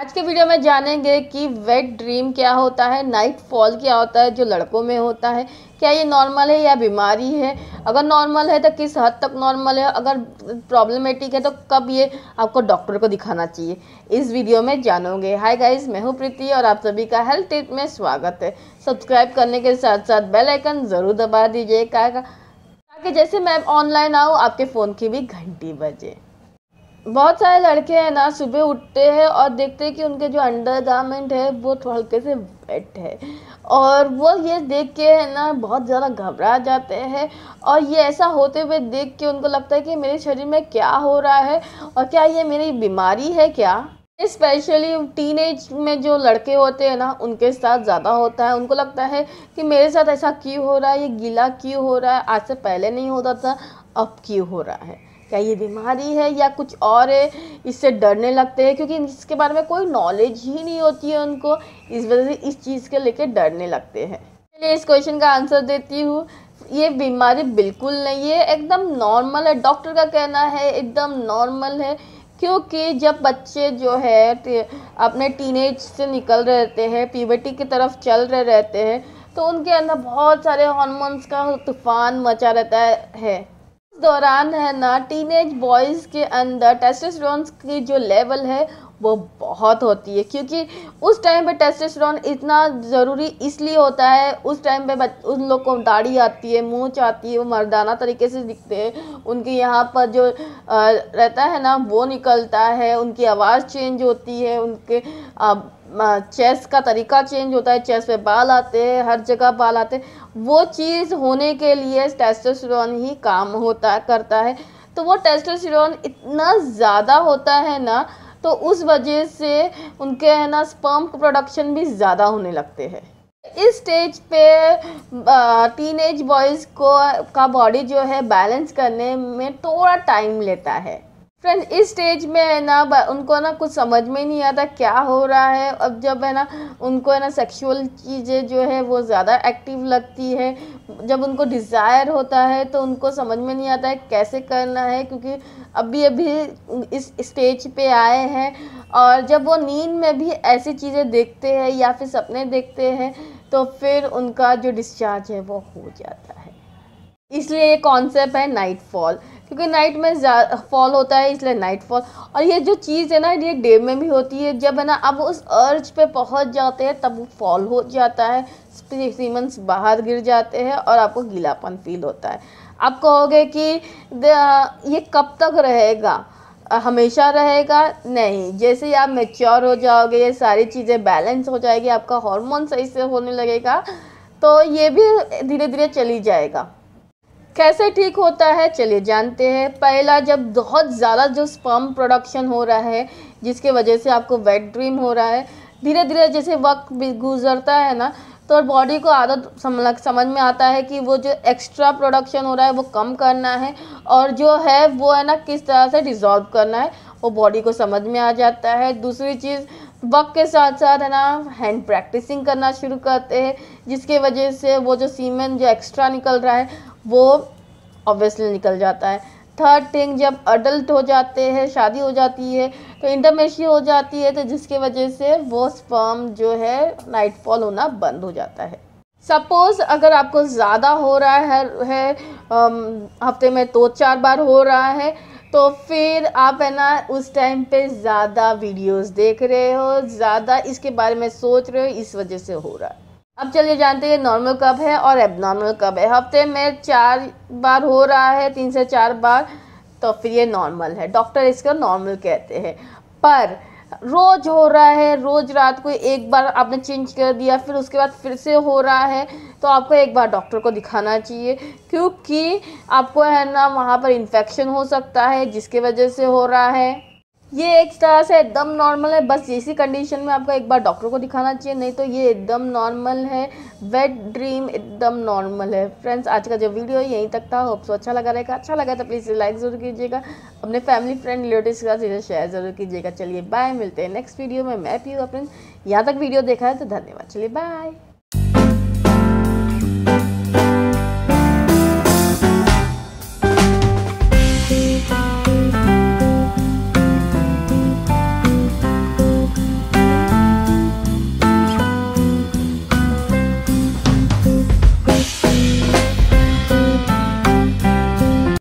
आज के वीडियो में जानेंगे कि वेट ड्रीम क्या होता है नाइट फॉल क्या होता है जो लड़कों में होता है क्या ये नॉर्मल है या बीमारी है अगर नॉर्मल है तो किस हद तक नॉर्मल है अगर प्रॉब्लमेटिक है तो कब ये आपको डॉक्टर को दिखाना चाहिए इस वीडियो में जानोगे हाय गाइज मैं हूँ प्रीति और आप सभी का हेल्थ टिप में स्वागत है सब्सक्राइब करने के साथ साथ बेलाइकन ज़रूर दबा दीजिए ताकि जैसे मैं ऑनलाइन आऊँ आपके फ़ोन की भी घंटी बजे बहुत सारे लड़के हैं ना सुबह उठते हैं और देखते हैं कि उनके जो अंडर गारमेंट है वो हल्के से वेट है और वो ये देख के है ना बहुत ज़्यादा घबरा जाते हैं और ये ऐसा होते हुए देख के उनको लगता है कि मेरे शरीर में क्या हो रहा है और क्या ये मेरी बीमारी है क्या स्पेशली टीनेज में जो लड़के होते हैं ना उनके साथ ज़्यादा होता है उनको लगता है कि मेरे साथ ऐसा क्यों हो रहा है ये गीला क्यों हो रहा है आज से पहले नहीं होता था अब क्यों हो रहा है क्या ये बीमारी है या कुछ और है इससे डरने लगते हैं क्योंकि इसके बारे में कोई नॉलेज ही नहीं होती है उनको इस वजह से इस चीज़ के लेके डरने लगते हैं चलिए इस क्वेश्चन का आंसर देती हूँ ये बीमारी बिल्कुल नहीं है एकदम नॉर्मल है डॉक्टर का कहना है एकदम नॉर्मल है क्योंकि जब बच्चे जो है अपने टीनेज से निकल रहते हैं पीबटी की तरफ चल रहे रहते हैं तो उनके अंदर बहुत सारे हॉर्मोन्स का तूफान मचा रहता है दौरान है ना टीनेज बॉयज़ के अंदर टेस्टोस्टेरोन की जो लेवल है वो बहुत होती है क्योंकि उस टाइम पे टेस्टोस्टेरोन इतना ज़रूरी इसलिए होता है उस टाइम पे उन लोग को दाढ़ी आती है मूँछ आती है वो मर्दाना तरीके से दिखते हैं उनके यहाँ पर जो रहता है ना वो निकलता है उनकी आवाज़ चेंज होती है उनके चेस का तरीका चेंज होता है चेस पे बाल आते हैं हर जगह बाल आते वो चीज़ होने के लिए टेस्टोस्टेरोन ही काम होता करता है तो वो टेस्टोस्टेरोन इतना ज़्यादा होता है ना तो उस वजह से उनके है ना स्पर्म प्रोडक्शन भी ज़्यादा होने लगते हैं इस स्टेज पे टीन एज बॉयज़ को का बॉडी जो है बैलेंस करने में थोड़ा टाइम लेता है फ्रेंड्स इस स्टेज में है ना उनको ना कुछ समझ में नहीं आता क्या हो रहा है अब जब है ना उनको है ना सेक्सुअल चीज़ें जो है वो ज़्यादा एक्टिव लगती है जब उनको डिज़ायर होता है तो उनको समझ में नहीं आता है कैसे करना है क्योंकि अभी अभी इस स्टेज पे आए हैं और जब वो नींद में भी ऐसी चीज़ें देखते हैं या फिर सपने देखते हैं तो फिर उनका जो डिस्चार्ज है वो हो जाता है इसलिए ये कॉन्सेप्ट है नाइट फॉल क्योंकि नाइट में फॉल होता है इसलिए नाइट फॉल और ये जो चीज़ है ना ये डे में भी होती है जब है ना अब उस अर्ज पे पहुंच जाते हैं तब वो फॉल हो जाता है सीमेंट्स बाहर गिर जाते हैं और आपको गीलापन फील होता है आप कहोगे कि ये कब तक रहेगा हमेशा रहेगा नहीं जैसे ही आप मेच्योर हो जाओगे ये सारी चीज़ें बैलेंस हो जाएगी आपका हार्मोन सही से होने लगेगा तो ये भी धीरे धीरे चली जाएगा कैसे ठीक होता है चलिए जानते हैं पहला जब बहुत ज़्यादा जो स्पर्म प्रोडक्शन हो रहा है जिसके वजह से आपको वेट ड्रीम हो रहा है धीरे धीरे जैसे वक्त गुजरता है ना तो बॉडी को आदत समझ में आता है कि वो जो एक्स्ट्रा प्रोडक्शन हो रहा है वो कम करना है और जो है वो है ना किस तरह से डिज़ोल्व करना है वो बॉडी को समझ में आ जाता है दूसरी चीज़ वक्त के साथ साथ है ना हैंड प्रैक्टिसिंग करना शुरू करते हैं जिसके वजह से वो जो सीमेंट जो एक्स्ट्रा निकल रहा है वो ऑब्वियसली निकल जाता है थर्ड थिंग जब अडल्ट हो जाते हैं शादी हो जाती है तो इंटरमेशी हो जाती है तो जिसके वजह से वो स्पर्म जो है नाइटफॉल होना बंद हो जाता है सपोज़ अगर आपको ज़्यादा हो रहा है, है आ, हफ्ते में दो तो चार बार हो रहा है तो फिर आप है ना उस टाइम पे ज़्यादा वीडियोस देख रहे हो ज़्यादा इसके बारे में सोच रहे हो इस वजह से हो रहा है अब चलिए जानते हैं नॉर्मल कब है और एबनॉर्मल कब है हफ्ते में चार बार हो रहा है तीन से चार बार तो फिर ये नॉर्मल है डॉक्टर इसका नॉर्मल कहते हैं पर रोज हो रहा है रोज रात को एक बार आपने चेंज कर दिया फिर उसके बाद फिर से हो रहा है तो आपको एक बार डॉक्टर को दिखाना चाहिए क्योंकि आपको है ना वहाँ पर इन्फेक्शन हो सकता है जिसके वजह से हो रहा है ये एक तरह से एकदम नॉर्मल है बस इसी कंडीशन में आपको एक बार डॉक्टर को दिखाना चाहिए नहीं तो ये एकदम नॉर्मल है वेट ड्रीम एकदम नॉर्मल है फ्रेंड्स आज का जो वीडियो यहीं तक था होप्स अच्छा लगा रहेगा अच्छा लगा तो प्लीज़ लाइक ज़रूर कीजिएगा अपने फैमिली फ्रेंड रिलेटिव के साथ इसे शेयर ज़रूर कीजिएगा चलिए बाय मिलते हैं नेक्स्ट वीडियो में मैं पी हूँ फ्रेंड्स यहाँ तक वीडियो देखा है तो धन्यवाद चलिए बाय